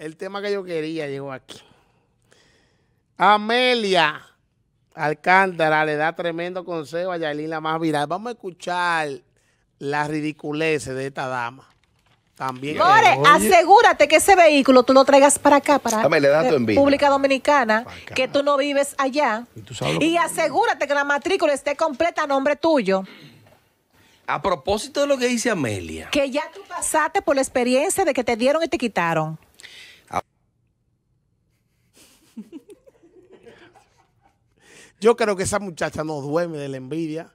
El tema que yo quería llegó aquí. Amelia Alcántara le da tremendo consejo a Yailin, la más viral. Vamos a escuchar la ridiculeces de esta dama. También. asegúrate que ese vehículo tú lo traigas para acá, para la República Dominicana, que tú no vives allá. Y, asegúrate que la matrícula esté completa a nombre tuyo. A propósito de lo que dice Amelia, Que ya tú pasaste por la experiencia de que te dieron y te quitaron. Yo creo que esa muchacha no duerme de la envidia.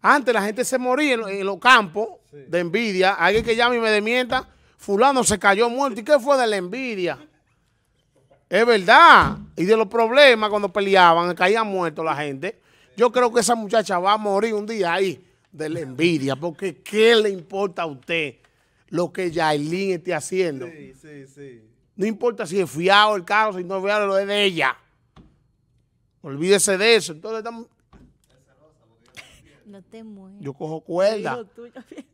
Antes la gente se moría en, los campos de envidia. Alguien que llame y me demienta, fulano se cayó muerto. ¿Y qué fue de la envidia? Es verdad. Y de los problemas cuando peleaban, caían muertos la gente. Yo creo que esa muchacha va a morir un día ahí de la envidia. Porque ¿qué le importa a usted lo que Yailin esté haciendo? No importa si es fiado el carro, si no es fiado, lo es de ella. Olvídese de eso. Entonces No Yo cojo cuerda.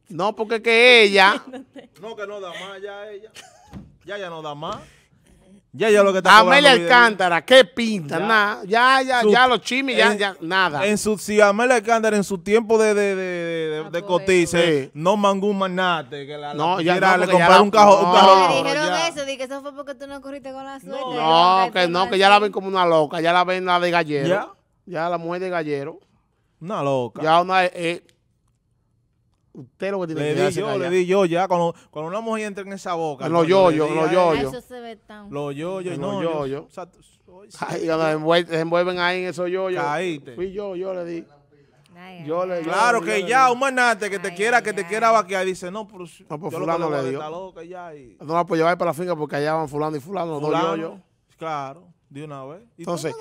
No, porque que ella... No, que no da más ya ella. Ya ya no da más. Ya yo lo que está Amelia Alcántara, ¿qué pinta? Ya. Nada. Ya, ya, ya los chimi ya, ya, nada. En su, si Amelia Alcántara en su tiempo de, de, de, de, cotice, no mangú manate, que la, no, ya no, le compraron un cajón. No, un cajón, eso, dije que eso fue porque tú no corriste con la suerte. No, que no, que ya la ven como una loca, ya la ven la de gallero. Ya. Ya la mujer de gallero. Una loca. Ya una... Eh, usted lo que tiene le que di yo, le di yo, ya. Cuando, cuando una mujer entra en esa boca. Los yoyos, los yoyos. Eso se ve tan. Los no. Los yoyos. O cuando se envuelven ahí en esos yoyos. te Fui yo, yo le di. yo le, claro que ya, un manate que te quiera, que te quiera vaquear, dice, no, pero no, pues fulano le dio. No la pues llevar para la finca porque allá van fulano y fulano, los dos yo, Claro, de una vez. Entonces,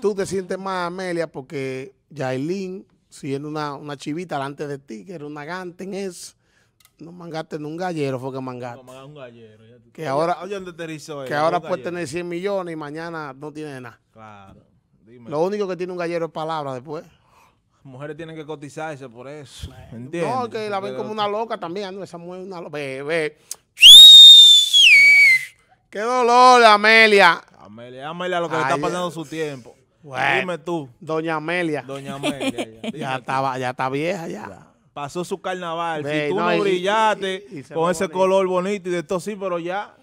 tú te sientes más, Amelia, porque Yailin si una, chivita delante de ti, que era una en eso. no mangaste en un gallero, fue que mangaste. No, un gallero. Que ahora, Oye, que ahora puede tener 100 millones y mañana no tiene nada. Claro. Dime. Lo único que tiene un gallero es palabra después. mujeres tienen que cotizarse por eso. ¿Entiendes? No, que la ven como una loca también. Ah, esa mujer es una loca. Bebé. Eh. Qué dolor, Amelia. Amelia, Amelia lo que le está pasando eh. su tiempo. Bueno, Dime tú. Doña Amelia. Doña Amelia. Ya, estaba, ya está vieja ya. Pasó su carnaval. si tú no, brillaste con ese color bonito y de esto sí, pero ya.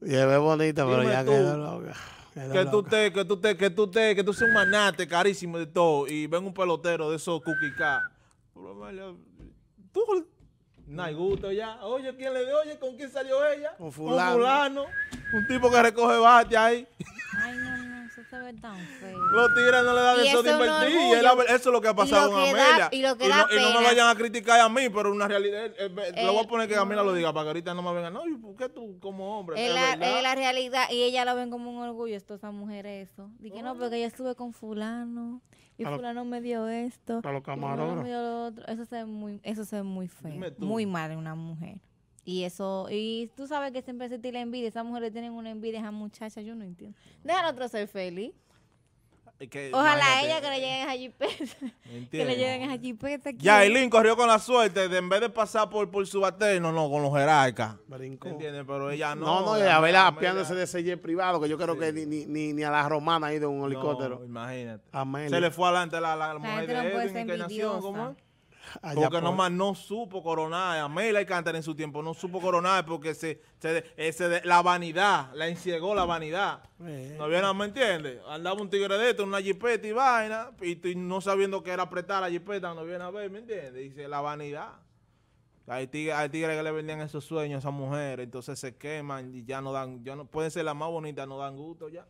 Llevé bonita, pero ya quedó loca. que, Tú te, que tú te, que tú te, que tú seas un manate carísimo de todo y ven un pelotero de esos cuquicá. Tú, no hay gusto ya. Oye, ¿quién le dio? Oye, ¿con quién salió ella? Con fulano. Un fulano. Un tipo que recoge bate ahí. Los tigres no le dan eso de invertir. Y eso es lo que ha pasado con Amela y, no, me vayan a criticar a mí, pero una realidad. lo voy a poner que Amelia no. lo diga para que ahorita no me vengan. No, ¿por qué tú como hombre? Es la, realidad. Y ella lo ven como un orgullo, esto, esa mujer, eso. Dije, no, porque yo estuve con Fulano. Y fulano me dio esto. los Eso se ve muy, eso muy feo. Muy mal en una mujer. Y eso, y tú sabes que siempre se tiene envidia, esas mujeres tienen una envidia esas muchachas, yo no entiendo. Déjalo otro ser feliz. Ojalá eh, a ella que le lleguen a Jipeta. Que le lleguen a Jipeta. Ya, Elin corrió con la suerte de en vez de pasar por, por su bater, no, con los jerarcas. ¿Entiendes? Pero ella no. No, no, a verla apiándose de ese jet privado, que yo creo que ni, ni, ni, a la romana ha ido en un helicóptero. No, imagínate. Se le fue adelante la, la, mujer de no porque nomás no supo coronar. A Mela y Cantar en su tiempo no supo coronar porque se, se, eh, la vanidad, la enciegó la vanidad. Eh. No bien, ¿me entiende, Andaba un tigre de esto, una jipeta y vaina, y, no sabiendo que era apretar la jipeta, no viene a ver, ¿me entiendes? Dice la vanidad. Hay tigres, que le vendían esos sueños a esas mujeres, entonces se queman y ya no dan, ya no pueden ser las más bonitas, no dan gusto ya.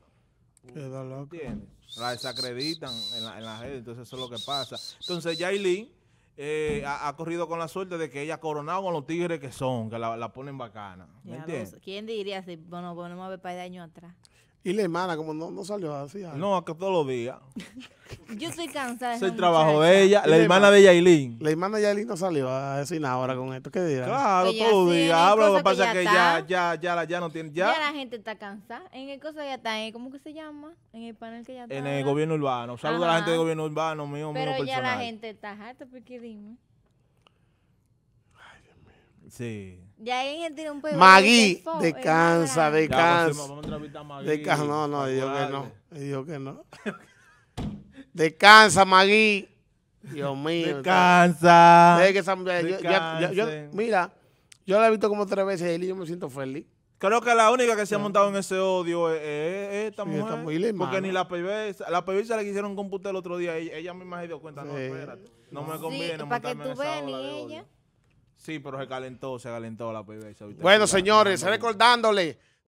La desacreditan en la, en red, entonces eso es lo que pasa. Entonces, Yailin eh, ha, corrido con la suerte de que ella ha coronado con los tigres que son, que la, ponen bacana. ¿Me entiendes? ¿Quién diría si bueno, ponemos a ver para el año atrás? Y la hermana, como no, no salió así. No, acá todos los días. Yo estoy cansada. Es el trabajo de ella, la, hermana, de Yailin. La hermana de Yailin no salió a decir nada ahora con esto. ¿Qué dirá? Claro, todos los días. lo que pasa que ya, ya, ya, ya, la, ya no tiene. Ya. ya la gente está cansada. En el cosa ya está, en, ¿cómo que se llama? En el panel que ya está. En el gobierno urbano. Saludos a la gente del gobierno urbano, mío, personal. Pero ya la gente está harta, porque pues, dime. Sí. Ya un pues, Magui, descansa, descansa. Descansa, no, no, dijo que no. Dijo que no. descansa, Magui. Dios mío. Descansa. mira, yo la he visto como tres veces y yo me siento feliz. Creo que la única que se ha montado en ese odio es, esta mujer. porque ni la perversa la perversa la que quisieron computar el otro día. Ella, misma se dio cuenta, no, espérate. No me conviene montarme para que tú en esa Sí, pero se calentó, se calentó la pibesa. Bueno, señores, recordándole